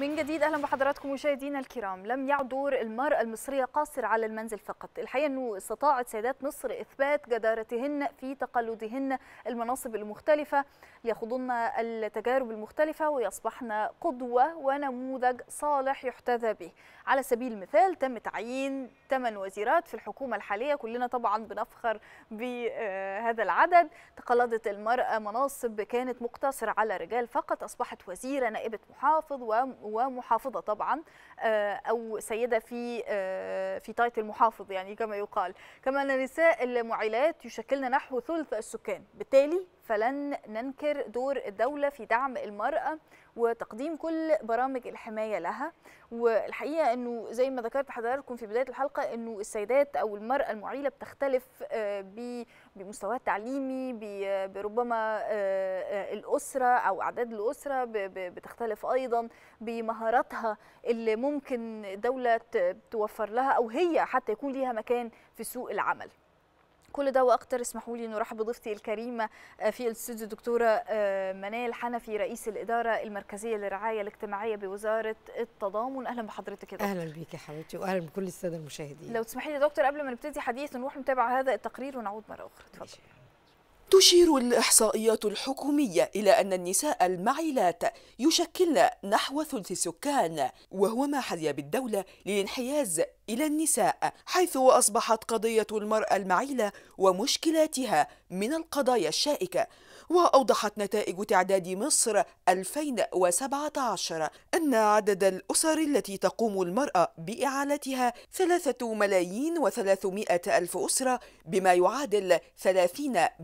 من جديد اهلا بحضراتكم مشاهدينا الكرام، لم يعد دور المرأة المصرية قاصر على المنزل فقط، الحقيقة انه استطاعت سيدات مصر اثبات جدارتهن في تقلدهن المناصب المختلفة، ليخوضن التجارب المختلفة ويصبحن قدوة ونموذج صالح يحتذى به. على سبيل المثال تم تعيين 8 وزيرات في الحكومة الحالية، كلنا طبعا بنفخر بهذا العدد، تقلدت المرأة مناصب كانت مقتصرة على رجال فقط، اصبحت وزيرة، نائبة محافظ و ومحافظه طبعا آه، او سيده في آه، في تايتل محافظ يعني كما يقال كما ان النساء المعيلات يشكلن نحو ثلث السكان بالتالي فلن ننكر دور الدوله في دعم المراه وتقديم كل برامج الحمايه لها والحقيقه انه زي ما ذكرت حضراتكم في بدايه الحلقه انه السيدات او المراه المعيله بتختلف آه، بمستواها التعليمي بربما آه، آه، الاسره او اعداد الاسره بتختلف ايضا بمهاراتها اللي ممكن دوله توفر لها او هي حتى يكون ليها مكان في سوق العمل كل ده واكتر اسمحوا لي نرحب بضيفتي الكريمه آه، في الاستوديو الدكتوره آه، منال حنفي رئيس الاداره المركزيه للرعايه الاجتماعيه بوزاره التضامن اهلا بحضرتك يا دكتور اهلا بيك يا حبيبتي واهلا بكل الساده المشاهدين لو تسمحي لي يا دكتور قبل ما نبتدي حديث نروح نتابع هذا التقرير ونعود مره اخرى اتفضل تشير الإحصائيات الحكومية إلى أن النساء المعيلات يشكلن نحو ثلث السكان وهو ما حذي بالدولة للانحياز إلى النساء حيث أصبحت قضية المرأة المعيلة ومشكلاتها من القضايا الشائكة وأوضحت نتائج تعداد مصر 2017 أن عدد الأسر التي تقوم المرأة بإعالتها 3 ملايين و300 ألف أسرة بما يعادل 30%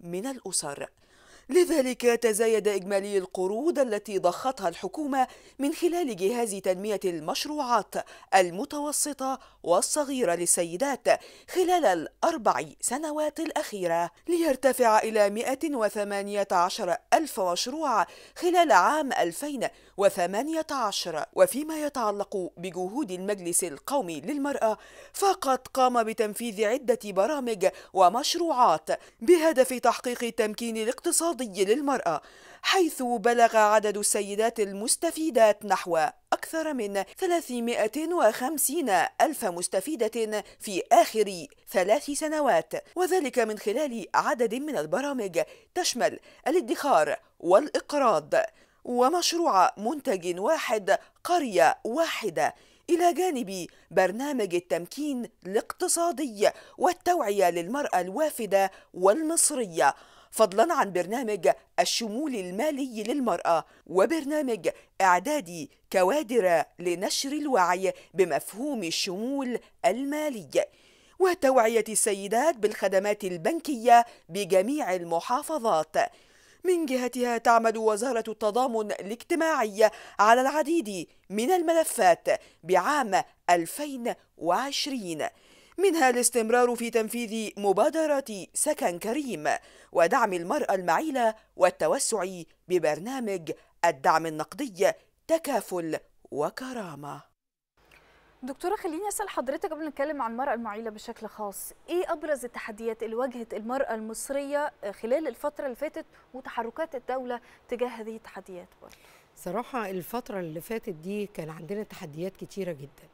من الأسر لذلك تزايد إجمالي القروض التي ضختها الحكومة من خلال جهاز تنمية المشروعات المتوسطة والصغيرة للسيدات خلال الأربع سنوات الأخيرة ليرتفع إلى 118 ألف مشروع خلال عام 2018 وفيما يتعلق بجهود المجلس القومي للمرأة فقد قام بتنفيذ عدة برامج ومشروعات بهدف تحقيق التمكين الاقتصادي للمرأة حيث بلغ عدد السيدات المستفيدات نحو أكثر من 350 ألف مستفيدة في آخر ثلاث سنوات وذلك من خلال عدد من البرامج تشمل الادخار والإقراض ومشروع منتج واحد قرية واحدة إلى جانب برنامج التمكين الاقتصادي والتوعية للمرأة الوافدة والمصرية فضلا عن برنامج الشمول المالي للمرأة وبرنامج إعداد كوادر لنشر الوعي بمفهوم الشمول المالي وتوعية السيدات بالخدمات البنكية بجميع المحافظات من جهتها تعمل وزارة التضامن الاجتماعي على العديد من الملفات بعام 2020 منها الاستمرار في تنفيذ مبادرة سكن كريم ودعم المرأة المعيلة والتوسع ببرنامج الدعم النقدي تكافل وكرامة دكتورة خليني أسأل حضرتك قبل نتكلم عن المرأة المعيلة بشكل خاص إيه أبرز التحديات اللي واجهت المرأة المصرية خلال الفترة اللي فاتت وتحركات الدولة تجاه هذه التحديات برضه صراحة الفترة اللي فاتت دي كان عندنا تحديات كتيرة جدا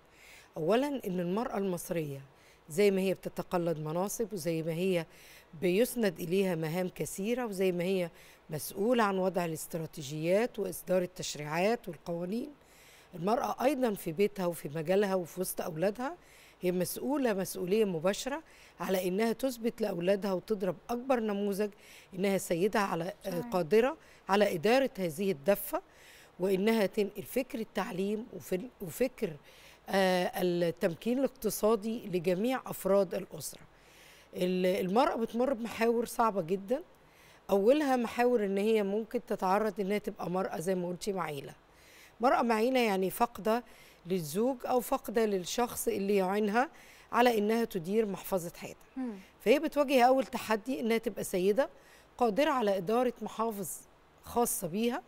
أولا إن المرأة المصرية زي ما هي بتتقلد مناصب وزي ما هي بيسند إليها مهام كثيرة وزي ما هي مسؤولة عن وضع الاستراتيجيات وإصدار التشريعات والقوانين المرأة أيضا في بيتها وفي مجالها وفي وسط أولادها هي مسؤولة مسؤولية مباشرة على إنها تثبت لأولادها وتضرب أكبر نموذج إنها سيدة على آه، قادرة على إدارة هذه الدفة وإنها تنقل فكر التعليم وفكر آه، التمكين الاقتصادي لجميع أفراد الأسرة المرأة بتمر بمحاور صعبة جدا أولها محاور إن هي ممكن تتعرض إنها تبقى مرأة زي ما قلتي معيلة مرأة معيلة يعني فاقدة للزوج أو فاقدة للشخص اللي يعينها على إنها تدير محفظة حياتها فهي بتواجه أول تحدي إنها تبقى سيدة قادرة على إدارة محافظ خاصة بيها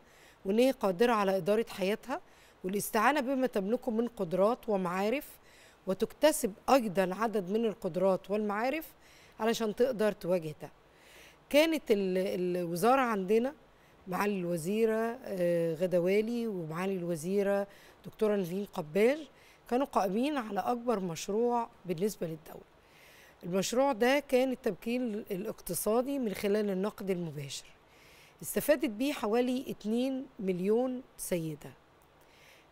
وإن هي قادرة على إدارة حياتها والاستعانة بما تملكه من قدرات ومعارف وتكتسب أيضا عدد من القدرات والمعارف علشان تقدر تواجه ده كانت الوزارة عندنا معالي الوزيرة آه، غدوالي ومعالي الوزيرة دكتورة نيفين قباج كانوا قائمين على أكبر مشروع بالنسبة للدولة المشروع ده كان التمكين الاقتصادي من خلال النقد المباشر استفادت بيه حوالي 2 مليون سيده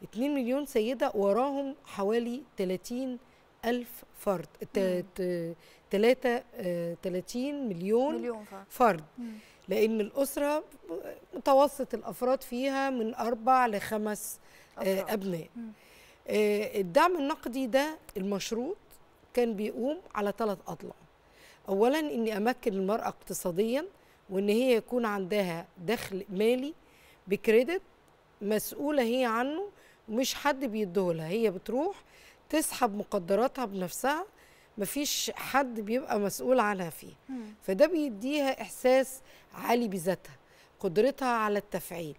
2 مليون سيدة وراهم حوالي 30 ألف فرد 33 آه، مليون, مليون فرد, فرد. لأن الأسرة متوسط الأفراد فيها من أربع لخمس آه، أفراد. أبناء مم. آه، الدعم النقدي ده المشروط كان بيقوم على ثلاث أضلاع أولا أني أمكن المرأة اقتصاديا وأن هي يكون عندها دخل مالي بكريدت مسؤولة هي عنه مش حد بيديهولها هي بتروح تسحب مقدراتها بنفسها مفيش حد بيبقى مسؤول عنها فيه فده بيديها احساس عالي بذاتها قدرتها على التفعيل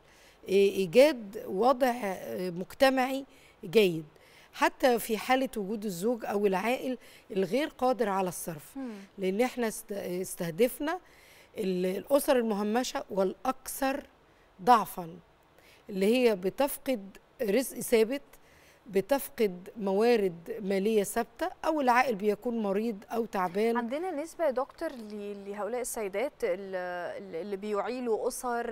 ايجاد وضع آه، مجتمعي جيد حتى في حاله وجود الزوج او العائل الغير قادر على الصرف لان احنا استهدفنا الاسر المهمشه والاكثر ضعفا اللي هي بتفقد رزق ثابت بتفقد موارد ماليه ثابته او العائل بيكون مريض او تعبان عندنا نسبه يا دكتور لهؤلاء السيدات اللي بيعيلوا اسر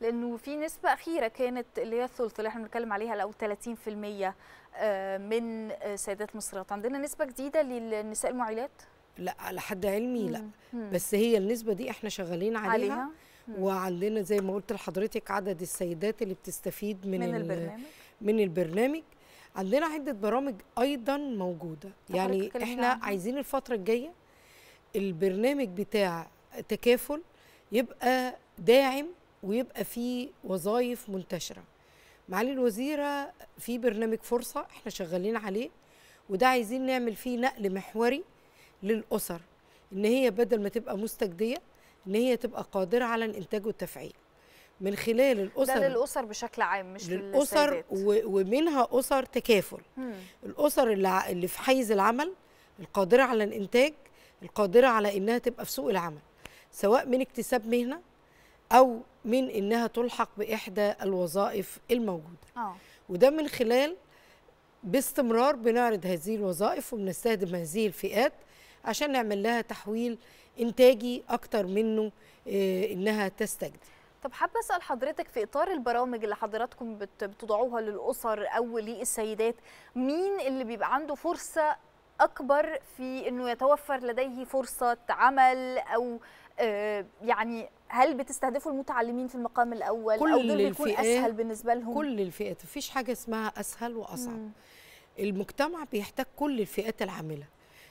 لانه في نسبه اخيره كانت اللي هي الثلث اللي احنا بنتكلم عليها او 30% آه، من آه، سيدات مصريات عندنا نسبه جديده للنساء المعيلات لا على حد علمي لا بس هي النسبه دي احنا شغالين عليها, عليها؟ وعندنا زي ما قلت لحضرتك عدد السيدات اللي بتستفيد من من البرنامج من البرنامج عندنا عده برامج ايضا موجوده يعني احنا عم. عايزين الفتره الجايه البرنامج بتاع تكافل يبقى داعم ويبقى فيه وظائف منتشره معالي الوزيره في برنامج فرصه احنا شغالين عليه وده عايزين نعمل فيه نقل محوري للاسر ان هي بدل ما تبقى مستجديه ان هي تبقى قادره على الانتاج والتفعيل من خلال الاسر ده للاسر بشكل عام مش للاسر ومنها اسر تكافل مم. الاسر اللي, اللي في حيز العمل القادره على الانتاج القادره على انها تبقى في سوق العمل سواء من اكتساب مهنه او من انها تلحق باحدى الوظائف الموجوده أوه. وده من خلال باستمرار بنعرض هذه الوظائف وبنستهدف هذه الفئات عشان نعمل لها تحويل انتاجي اكتر منه آه، انها تستجدي طب حابه اسال حضرتك في اطار البرامج اللي حضراتكم بتضعوها للاسر او للسيدات مين اللي بيبقى عنده فرصه اكبر في انه يتوفر لديه فرصه عمل او آه، يعني هل بتستهدفوا المتعلمين في المقام الاول كل او دول بيكون اسهل بالنسبه لهم كل الفئات مفيش حاجه اسمها اسهل واصعب مم. المجتمع بيحتاج كل الفئات العامله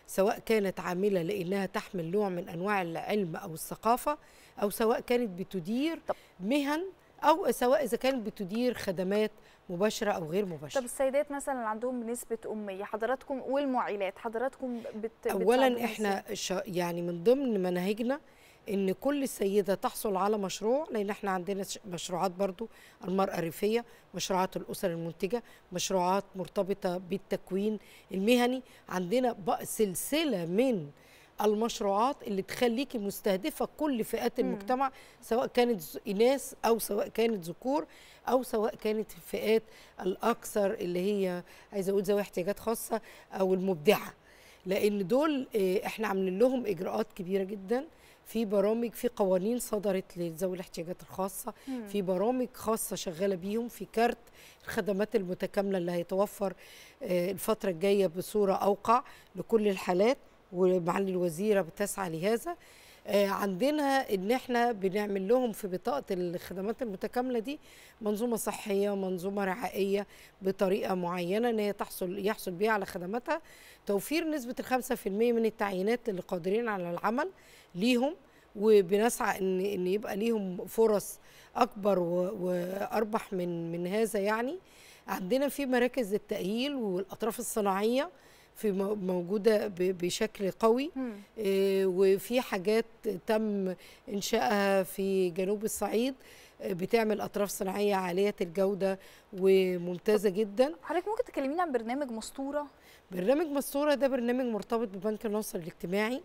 سواء كانت عاملة لأنها تحمل نوع من أنواع العلم أو الثقافة أو سواء كانت بتدير مهن أو سواء إذا كانت بتدير خدمات مباشرة أو غير مباشرة طب السيدات مثلا اللي عندهم نسبة أمية حضراتكم والمعيلات حضراتكم بت... أولا إحنا ش... يعني من ضمن مناهجنا ان كل سيده تحصل على مشروع لان احنا عندنا مشروعات برضو المراه الريفيه مشروعات الاسر المنتجه مشروعات مرتبطه بالتكوين المهني عندنا سلسله من المشروعات اللي تخليكي مستهدفه كل فئات المجتمع سواء كانت اناث او سواء كانت ذكور او سواء كانت الفئات الاكثر اللي هي عايزه اقول ذوي احتياجات خاصه او المبدعه لان دول آه، احنا عاملين لهم اجراءات كبيره جدا في برامج في قوانين صدرت لذوي الاحتياجات الخاصه مم. في برامج خاصه شغاله بيهم في كارت الخدمات المتكامله اللي هيتوفر آه، الفتره الجايه بصوره اوقع لكل الحالات ومعالي الوزيره بتسعى لهذا آه، عندنا ان احنا بنعمل لهم في بطاقه الخدمات المتكامله دي منظومه صحيه منظومه رعائيه بطريقه معينه ان هي تحصل يحصل بيها على خدماتها توفير نسبه الخمسة في المية من التعيينات اللي قادرين على العمل ليهم وبنسعى ان ان يبقى ليهم فرص اكبر واربح من من هذا يعني عندنا في مراكز التاهيل والاطراف الصناعيه في موجوده بشكل قوي آه، وفي حاجات تم انشائها في جنوب الصعيد آه، بتعمل اطراف صناعيه عاليه الجوده وممتازه جدا حضرتك ممكن تكلمينا عن برنامج مستوره برنامج مستوره ده برنامج مرتبط ببنك الناصر الاجتماعي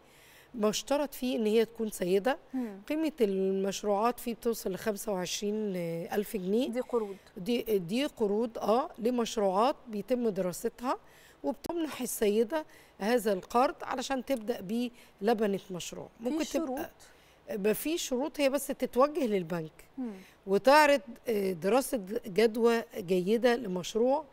مشترط فيه ان هي تكون سيده مم. قيمه المشروعات فيه بتوصل ل 25000 جنيه دي قروض دي دي قروض اه لمشروعات بيتم دراستها وبتمنح السيده هذا القرض علشان تبدا بيه لبنه مشروع ممكن تبقى في شروط هي بس تتوجه للبنك مم. وتعرض آه، دراسه جدوى جيده لمشروع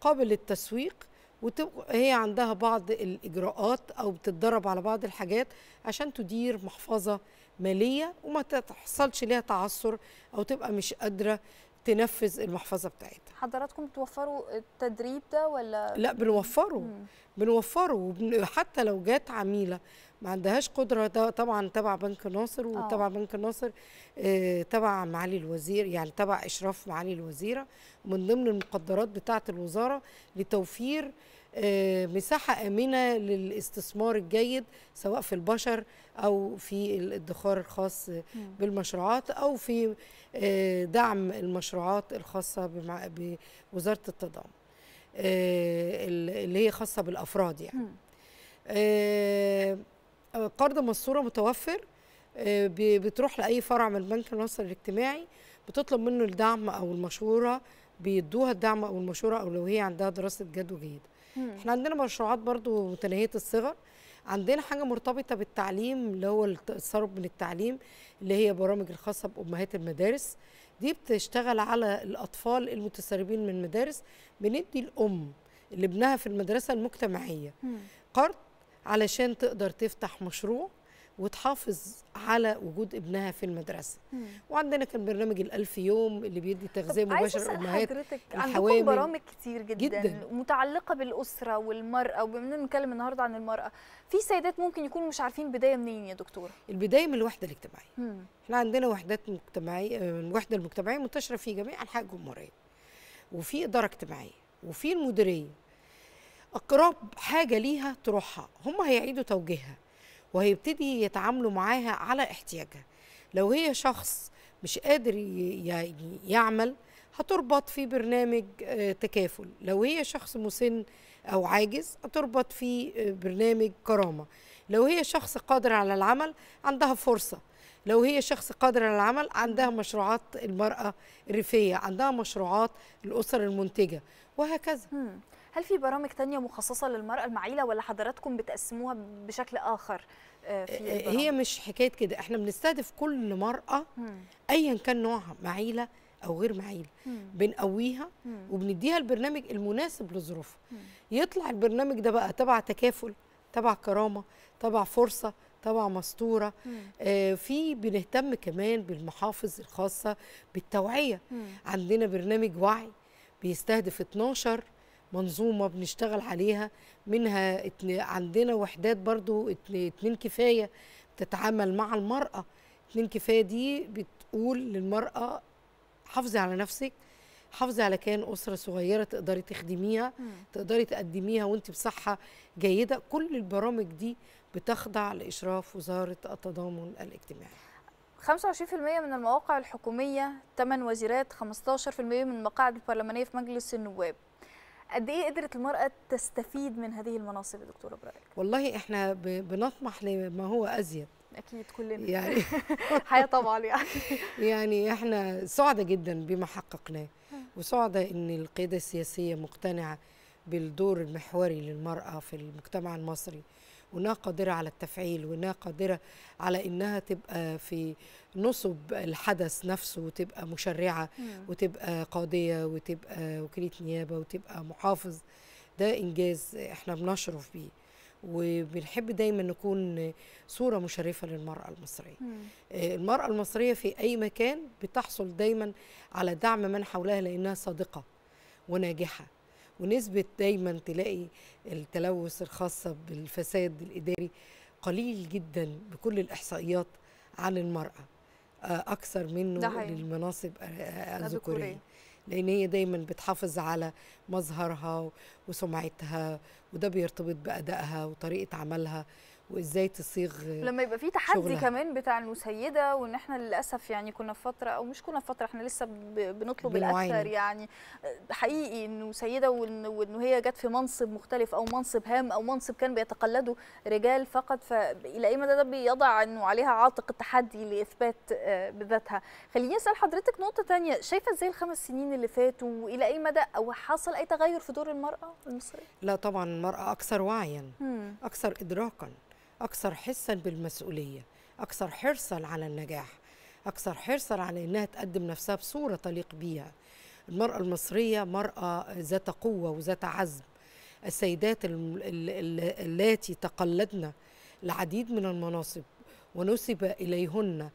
قابل للتسويق وتبقى هي عندها بعض الاجراءات او بتتدرب على بعض الحاجات عشان تدير محفظه ماليه وما تحصلش ليها تعثر او تبقى مش قادره تنفذ المحفظه بتاعتها حضراتكم بتوفروا التدريب ده ولا لا بنوفره مم. بنوفره وبن... حتى لو جات عميله ما عندهاش قدره ده طبعا تبع بنك ناصر آه. وتبع بنك ناصر آه، تبع معالي الوزير يعني تبع اشراف معالي الوزيره من ضمن المقدرات بتاعه الوزاره لتوفير آه، مساحه امنه للاستثمار الجيد سواء في البشر او في الادخار الخاص بالمشروعات او في آه، دعم المشروعات الخاصه بوزاره التضامن آه، اللي هي خاصه بالافراد يعني قرض مصوره متوفر بتروح لاي فرع من البنك المصري الاجتماعي بتطلب منه الدعم او المشوره بيدوها الدعم او المشوره او لو هي عندها دراسه جدوى جيده احنا عندنا مشروعات برضو تنهيه الصغر عندنا حاجه مرتبطه بالتعليم اللي هو التسرب من التعليم اللي هي برامج الخاصه بامهات المدارس دي بتشتغل على الاطفال المتسربين من المدارس بندي الام اللي ابنها في المدرسه المجتمعيه قرض علشان تقدر تفتح مشروع وتحافظ على وجود ابنها في المدرسه مم. وعندنا كان برنامج الألف يوم اللي بيدي تغذيه مباشره للامهات الحوامل عندكم برامج كتير جدا, جداً. متعلقه بالاسره والمراه وبما نتكلم النهارده عن المراه في سيدات ممكن يكونوا مش عارفين بدايه منين يا دكتوره البدايه من الوحده الاجتماعيه مم. احنا عندنا وحدات مجتمعيه الوحده المجتمعيه منتشره في جميع انحاء الجمهوريه وفي اداره اجتماعيه وفي المديريه اقرب حاجه ليها تروحها هم هيعيدوا توجيهها وهيبتدي يتعاملوا معاها على احتياجها لو هي شخص مش قادر يعمل هتربط في برنامج آه، تكافل لو هي شخص مسن او عاجز هتربط في آه، برنامج كرامه لو هي شخص قادر على العمل عندها فرصه لو هي شخص قادر على العمل عندها مشروعات المرأة الريفية عندها مشروعات الأسر المنتجة وهكذا هل في برامج تانية مخصصة للمرأة المعيلة ولا حضراتكم بتقسموها بشكل آخر آه، في آه، آه، هي مش حكاية كده احنا بنستهدف كل مرأة أيا كان نوعها معيلة أو غير معيلة بنقويها وبنديها البرنامج المناسب لظروفها يطلع البرنامج ده بقى تبع تكافل تبع كرامة تبع فرصة طبعا مستوره آه في بنهتم كمان بالمحافظ الخاصه بالتوعيه مم. عندنا برنامج وعي بيستهدف 12 منظومه بنشتغل عليها منها عندنا وحدات برضو اتنين كفايه بتتعامل مع المراه اتنين كفايه دي بتقول للمراه حافظي على نفسك حافظي على كيان اسره صغيره تقدري تخدميها تقدري تقدميها وانت بصحه جيده كل البرامج دي بتخضع لاشراف وزاره التضامن الاجتماعي 25% من المواقع الحكوميه 8 وزيرات 15% من المقاعد البرلمانيه في مجلس النواب قد ايه قدرت المراه تستفيد من هذه المناصب يا دكتوره برايك والله احنا بنطمح لما هو ازيد اكيد كلنا يعني حياه طبعا يعني يعني احنا سعده جدا بما حققناه وسعده ان القياده السياسيه مقتنعه بالدور المحوري للمراه في المجتمع المصري وانها قادره على التفعيل وانها قادره على انها تبقى في نصب الحدث نفسه وتبقى مشرعه وتبقى قاضيه وتبقى وكيله نيابه وتبقى محافظ ده انجاز احنا بنشرف بيه وبنحب دايما نكون صورة مشرفة للمرأة المصرية مم. آه، المرأة المصرية في أي مكان بتحصل دايما على دعم من حولها لأنها صادقة وناجحة ونسبة دايما تلاقي التلوث الخاصة بالفساد الإداري قليل جدا بكل الإحصائيات عن المرأة آه، أكثر منه للمناصب آه، الذكورية لأن هي دايما بتحافظ على مظهرها وسمعتها وده بيرتبط بأدائها وطريقة عملها وازاي تصيغ لما يبقى في تحدي شغلها. كمان بتاع المسيده وان احنا للاسف يعني كنا في فتره او مش كنا في فتره احنا لسه بنطلب الاكثر يعني حقيقي انه سيده وانه هي جت في منصب مختلف او منصب هام او منصب كان بيتقلده رجال فقط فالى اي مدى ده بيضع انه عليها عاتق التحدي لاثبات آه، بذاتها خليني اسال حضرتك نقطه ثانيه شايفه ازاي الخمس سنين اللي فاتوا والى اي مدى او حصل اي تغير في دور المراه المصريه لا طبعا المراه اكثر وعيا اكثر ادراكا أكثر حسا بالمسؤولية أكثر حرصا على النجاح أكثر حرصا على أنها تقدم نفسها بصورة تليق بيها المرأة المصرية مرأة ذات قوة وذات عزم السيدات اللاتي تقلدن العديد من المناصب ونسب إليهن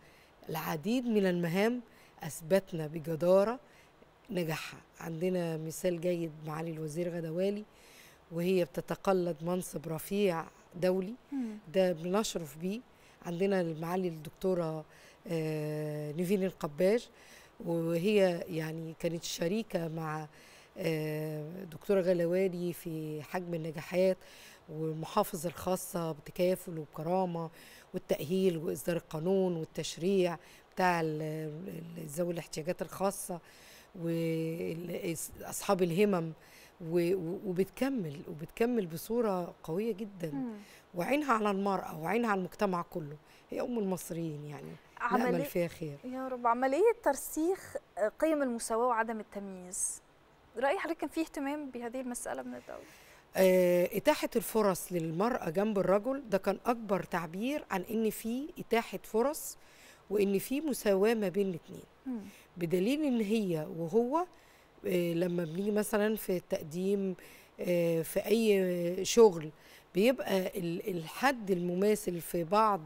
العديد من المهام أثبتنا بجدارة نجاحها عندنا مثال جيد معالي الوزير غدوالي وهي بتتقلد منصب رفيع دولي ده بنشرف بيه عندنا المعالي الدكتوره آه، نيفين القباج وهي يعني كانت شريكه مع آه، دكتوره غلواني في حجم النجاحات والمحافظ الخاصه بتكافل وبكرامه والتاهيل واصدار القانون والتشريع بتاع ذوي الاحتياجات الخاصه واصحاب الهمم وبتكمل وبتكمل بصوره قويه جدا مم. وعينها على المراه وعينها على المجتمع كله هي ام المصريين يعني عمل فيها خير يا رب عمليه ترسيخ آه، قيم المساواه وعدم التمييز راي حضرتك كان في اهتمام بهذه المساله من الدوله آه، إتاحة الفرص للمرأة جنب الرجل ده كان أكبر تعبير عن إن في إتاحة فرص وإن في مساواة ما بين الاتنين بدليل إن هي وهو آه، لما بنيجي مثلا في التقديم آه، في اي شغل بيبقى الحد المماثل في بعض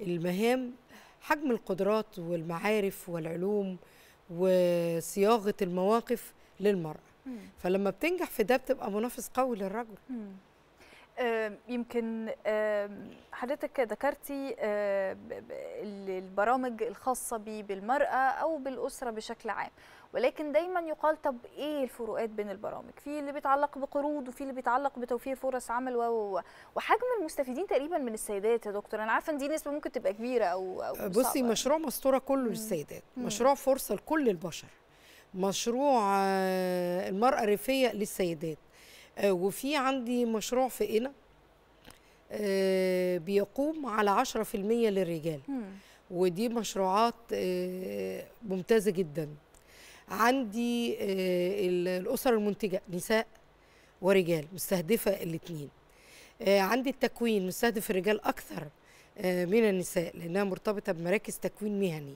المهام حجم القدرات والمعارف والعلوم وصياغه المواقف للمراه فلما بتنجح في ده بتبقى منافس قوي للرجل آه، يمكن حضرتك ذكرتي البرامج الخاصة بالمرأة أو بالأسرة بشكل عام ولكن دايما يقال طب ايه الفروقات بين البرامج في اللي بيتعلق بقروض وفي اللي بيتعلق بتوفير فرص عمل و وحجم المستفيدين تقريبا من السيدات يا دكتور انا عارفه ان دي نسبه ممكن تبقى كبيره او, أو بصي صعبة. مشروع مستوره كله للسيدات مشروع فرصه لكل البشر مشروع آه، المراه الريفيه للسيدات آه، وفي عندي مشروع في قنا آه، بيقوم على 10% للرجال ودي مشروعات ممتازه جدا عندي آه، الاسر المنتجه نساء ورجال مستهدفه الاثنين آه، عندي التكوين مستهدف الرجال اكثر آه، من النساء لانها مرتبطه بمراكز تكوين مهني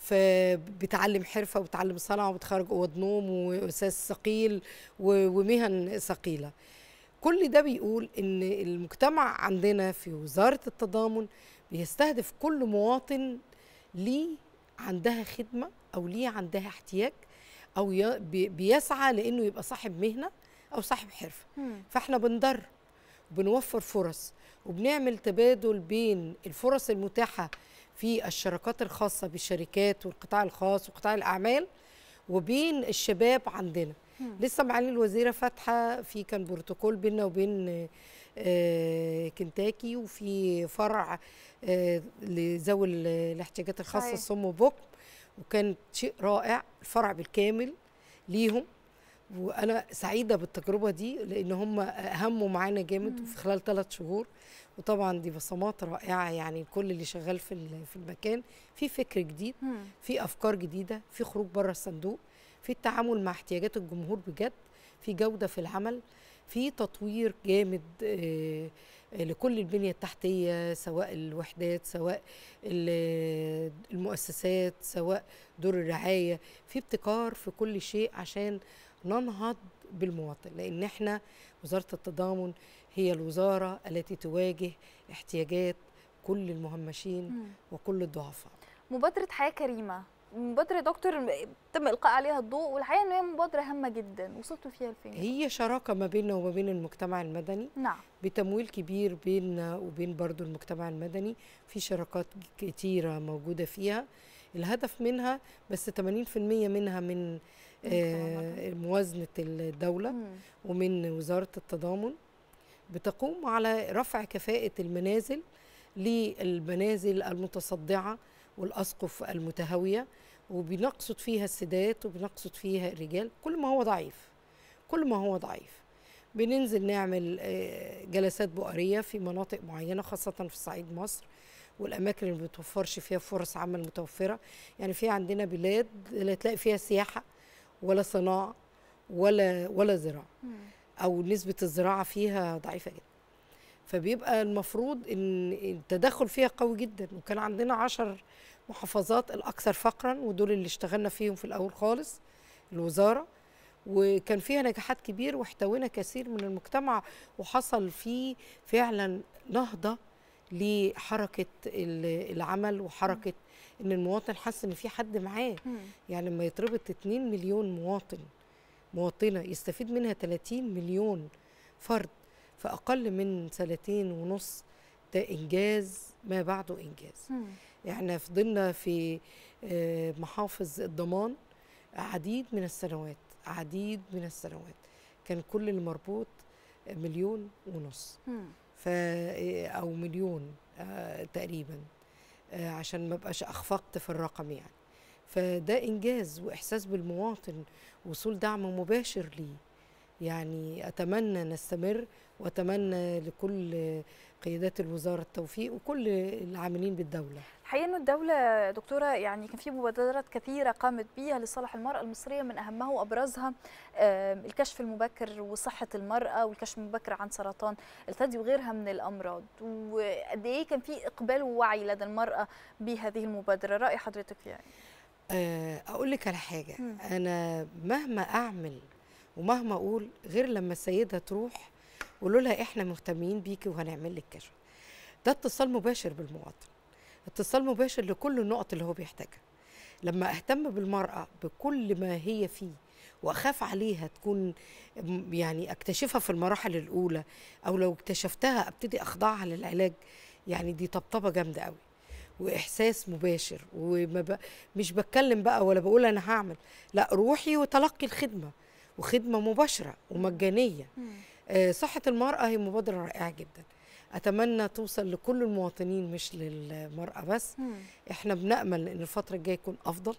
فبتعلم حرفه وبتعلم صنعه وبتخرج اوض نوم واساس ثقيل ومهن ثقيله كل ده بيقول ان المجتمع عندنا في وزاره التضامن بيستهدف كل مواطن ليه عندها خدمه او ليه عندها احتياج او بيسعى لانه يبقى صاحب مهنه او صاحب حرفه فاحنا بندر وبنوفر فرص وبنعمل تبادل بين الفرص المتاحه في الشراكات الخاصه بالشركات والقطاع الخاص وقطاع الاعمال وبين الشباب عندنا لسه معالي الوزيره فاتحه في كان بروتوكول بيننا وبين آه، كنتاكي وفي فرع آه، لذوي الاحتياجات الخاصه الصم وبكم وكان شيء رائع الفرع بالكامل ليهم وانا سعيده بالتجربه دي لان هم هموا معانا جامد في خلال ثلاث شهور وطبعا دي بصمات رائعه يعني كل اللي شغال في في المكان في فكر جديد في افكار جديده في خروج بره الصندوق في التعامل مع احتياجات الجمهور بجد في جوده في العمل في تطوير جامد آه، لكل البنية التحتية سواء الوحدات سواء المؤسسات سواء دور الرعاية في ابتكار في كل شيء عشان ننهض بالمواطن لأن احنا وزارة التضامن هي الوزارة التي تواجه احتياجات كل المهمشين وكل الضعفاء مبادرة حياة كريمة مبادره دكتور تم القاء عليها الضوء والحقيقه ان هي مبادره هامه جدا وصلتوا فيها لفين هي شراكه ما بيننا وما بين المجتمع المدني نعم بتمويل كبير بيننا وبين برضو المجتمع المدني في شراكات كتيره موجوده فيها الهدف منها بس 80% منها من آه موازنه الدوله مم. ومن وزاره التضامن بتقوم على رفع كفاءه المنازل للمنازل المتصدعه والأسقف المتهاوية وبنقصد فيها السيدات وبنقصد فيها الرجال كل ما هو ضعيف كل ما هو ضعيف بننزل نعمل آه، جلسات بؤرية في مناطق معينة خاصة في صعيد مصر والأماكن اللي ما بتوفرش فيها فرص عمل متوفرة يعني في عندنا بلاد لا تلاقي فيها سياحة ولا صناعة ولا ولا زراعة أو نسبة الزراعة فيها ضعيفة جدا فبيبقى المفروض ان التدخل فيها قوي جدا وكان عندنا عشر محافظات الاكثر فقرا ودول اللي اشتغلنا فيهم في الاول خالص الوزاره وكان فيها نجاحات كبير واحتوينا كثير من المجتمع وحصل فيه فعلا نهضه لحركه العمل وحركه ان المواطن حس ان في حد معاه يعني لما يتربط 2 مليون مواطن مواطنه يستفيد منها 30 مليون فرد في أقل من سنتين ونص ده إنجاز ما بعده إنجاز مم. احنا فضلنا في آه، محافظ الضمان عديد من السنوات عديد من السنوات كان كل اللي مربوط مليون ونص ف آه، او مليون آه، تقريبا عشان ما ابقاش اخفقت في الرقم يعني فده انجاز واحساس بالمواطن وصول دعم مباشر ليه يعني اتمنى نستمر واتمنى لكل قيادات الوزاره التوفيق وكل العاملين بالدوله الحقيقه انه الدوله دكتوره يعني كان في مبادرات كثيره قامت بيها لصالح المراه المصريه من اهمها وابرزها الكشف المبكر وصحه المراه والكشف المبكر عن سرطان الثدي وغيرها من الامراض وقد ايه كان في اقبال ووعي لدى المراه بهذه المبادره راي حضرتك فيها يعني. آه، اقول لك على حاجه انا مهما اعمل ومهما اقول غير لما السيده تروح قولوا لها احنا مهتمين بيكي وهنعمل لك كشف ده اتصال مباشر بالمواطن اتصال مباشر لكل النقط اللي هو بيحتاجها لما اهتم بالمراه بكل ما هي فيه واخاف عليها تكون يعني اكتشفها في المراحل الاولى او لو اكتشفتها ابتدي اخضعها للعلاج يعني دي طبطبه جامده قوي واحساس مباشر وما ب... مش بتكلم بقى ولا بقول انا هعمل لا روحي وتلقي الخدمه وخدمه مباشره ومجانيه آه، صحة المرأة هي مبادرة رائعة جدا أتمنى توصل لكل المواطنين مش للمرأة بس مم. إحنا بنأمل إن الفترة الجاية يكون أفضل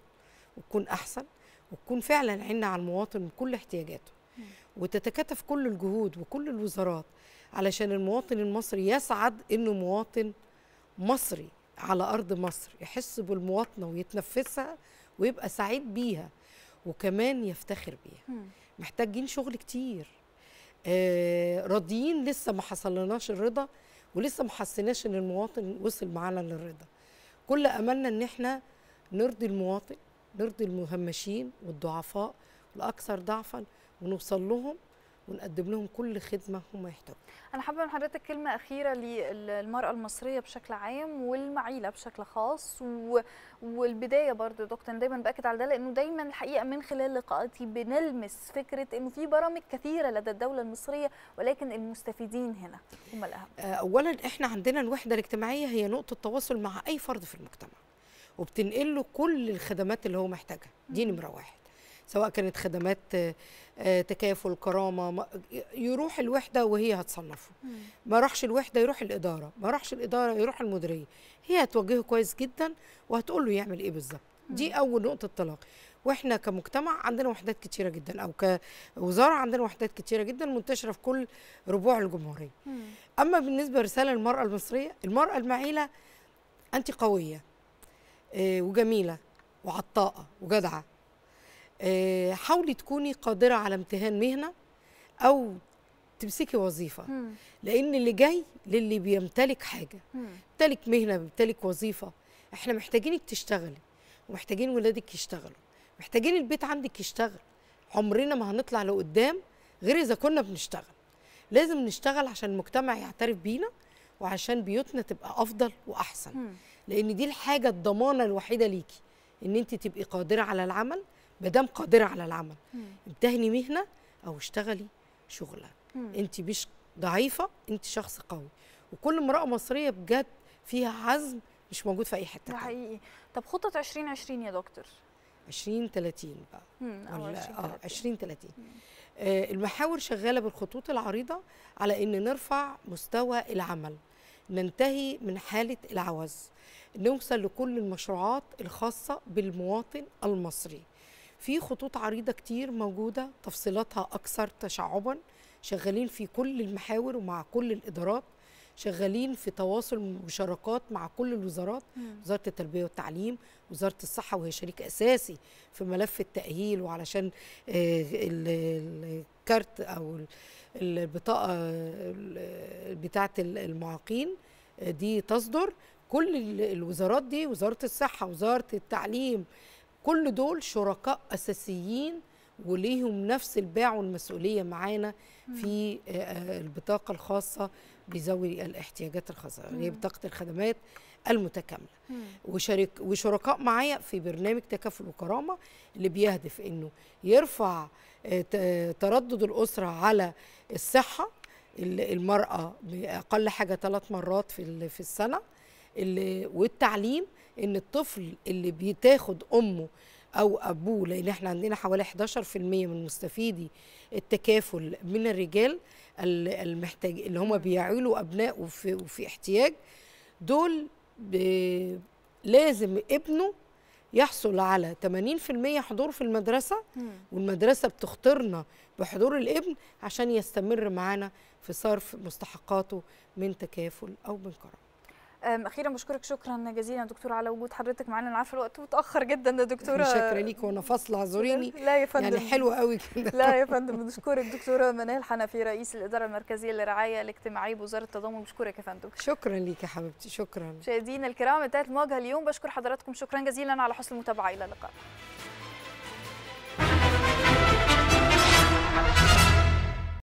وتكون أحسن وتكون فعلا عنا على المواطن بكل احتياجاته مم. وتتكاتف كل الجهود وكل الوزارات علشان المواطن المصري يسعد إنه مواطن مصري على أرض مصر يحس بالمواطنة ويتنفسها ويبقى سعيد بيها وكمان يفتخر بيها مم. محتاجين شغل كتير آه، راضيين لسه ما حصلناش الرضا ولسه ما حسيناش ان المواطن وصل معانا للرضا كل املنا ان احنا نرضي المواطن نرضي المهمشين والضعفاء الاكثر ضعفا ونوصل لهم ونقدم لهم كل خدمه هم يحتاجوها. انا حابه من حضرتك كلمه اخيره للمراه المصريه بشكل عام والمعيله بشكل خاص و... والبدايه برضه دكتور دايما باكد على ده لانه دايما الحقيقه من خلال لقاءاتي بنلمس فكره انه في برامج كثيره لدى الدوله المصريه ولكن المستفيدين هنا هم الاهم. آه، اولا احنا عندنا الوحده الاجتماعيه هي نقطه تواصل مع اي فرد في المجتمع وبتنقل له كل الخدمات اللي هو محتاجها دي نمره واحد. سواء كانت خدمات آه، تكافل كرامه يروح الوحده وهي هتصنفه ما راحش الوحده يروح الاداره ما راحش الاداره يروح المديريه هي هتوجهه كويس جدا وهتقول له يعمل ايه بالظبط دي اول نقطه طلاق واحنا كمجتمع عندنا وحدات كتيره جدا او كوزاره عندنا وحدات كتيره جدا منتشره في كل ربوع الجمهوريه اما بالنسبه لرساله المراه المصريه المراه المعيله انت قويه آه، وجميله وعطاءه وجدعه آه، حاولي تكوني قادره على امتهان مهنه او تمسكي وظيفه مم. لان اللي جاي للي بيمتلك حاجه بيمتلك مهنه بيمتلك وظيفه احنا محتاجينك تشتغلي ومحتاجين ولادك يشتغلوا محتاجين البيت عندك يشتغل عمرنا ما هنطلع لقدام غير اذا كنا بنشتغل لازم نشتغل عشان المجتمع يعترف بينا وعشان بيوتنا تبقى افضل واحسن مم. لان دي الحاجه الضمانه الوحيده ليكي ان انت تبقي قادره على العمل ما دام قادره على العمل امتهني مهنه او اشتغلي شغله انت مش ضعيفه انت شخص قوي وكل امراه مصريه بجد فيها عزم مش موجود في اي حته ده حقيقي طب خطه 2020 يا دكتور 20 30 بقى ولا اه 20 30 آه المحاور شغاله بالخطوط العريضه على ان نرفع مستوى العمل ننتهي من حاله العوز نوصل لكل المشروعات الخاصه بالمواطن المصري في خطوط عريضه كتير موجوده تفصيلاتها اكثر تشعبا شغالين في كل المحاور ومع كل الادارات شغالين في تواصل وشراكات مع كل الوزارات مم. وزاره التربيه والتعليم وزاره الصحه وهي شريك اساسي في ملف التاهيل وعلشان آه، الكارت او البطاقه بتاعه المعاقين آه، دي تصدر كل الوزارات دي وزاره الصحه وزاره التعليم كل دول شركاء اساسيين وليهم نفس الباع والمسؤوليه معانا في آه، آه، البطاقه الخاصه بذوي الاحتياجات الخاصه اللي هي بطاقه الخدمات المتكامله وشرك وشركاء معايا في برنامج تكافل وكرامه اللي بيهدف انه يرفع آه، تردد الاسره على الصحه المراه باقل حاجه ثلاث مرات في في السنه والتعليم ان الطفل اللي بيتاخد امه او ابوه لان احنا عندنا حوالي 11% من مستفيدي التكافل من الرجال المحتاج اللي هم بيعيلوا ابناء وفي, وفي احتياج دول لازم ابنه يحصل على 80% حضور في المدرسه والمدرسه بتخطرنا بحضور الابن عشان يستمر معانا في صرف مستحقاته من تكافل او من كرم اخيرا بشكرك شكرا جزيلا دكتور على وجود حضرتك معانا انا عارفه الوقت متاخر جدا يا دكتوره شكرا ليك وانا فاصله اعذريني لا يا فندم يعني حلو قوي كده لا يا فندم بشكرك دكتوره منال حنفي رئيس الاداره المركزيه للرعايه الاجتماعيه بوزاره التضامن بشكرك يا فندم شكرا ليك يا حبيبتي شكرا مشاهدينا الكرام انتهت المواجهه اليوم بشكر حضراتكم شكرا جزيلا على حسن المتابعه الى اللقاء